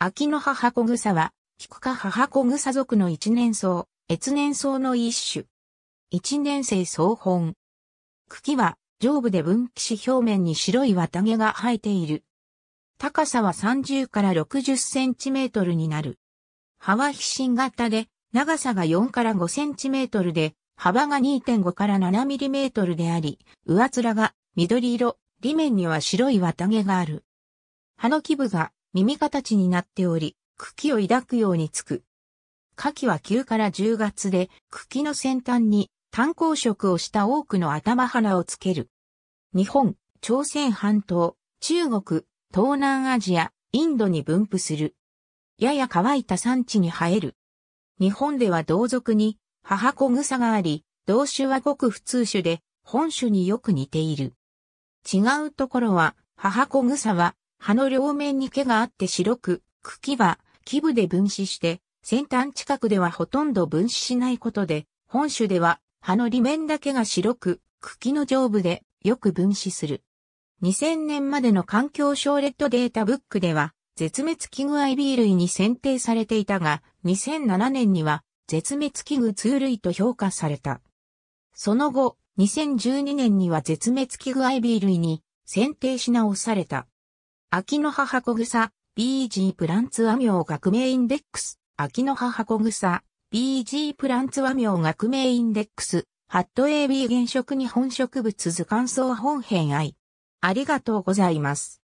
秋の母小草は、菊花母小草族の一年草、越年草の一種。一年生草本。茎は、上部で分岐し表面に白い綿毛が生えている。高さは30から60センチメートルになる。葉は飛信型で、長さが4から5センチメートルで、幅が2.5から7ミリメートルであり、上面が緑色、裏面には白い綿毛がある。葉の基部が耳形になっており、茎を抱くようにつく。夏季は9から10月で、茎の先端に炭鉱色をした多くの頭花をつける。日本、朝鮮半島、中国、東南アジア、インドに分布する。やや乾いた産地に生える。日本では同族に母子草があり、同種はごく普通種で本種によく似ている。違うところは母子草は葉の両面に毛があって白く、茎は基部で分子して、先端近くではほとんど分子しないことで、本種では葉の裏面だけが白く、茎の上部でよく分子する。2000年までの環境省レッドデータブックでは、絶滅危惧 IB 類に選定されていたが、2007年には絶滅危惧通類と評価された。その後、2012年には絶滅危惧 IB 類に選定し直された。秋の母小草、BG プランツ和名学名インデックス、秋の母小草、BG プランツ和名学名インデックス、ハット AB 原色日本植物図鑑総本編愛。ありがとうございます。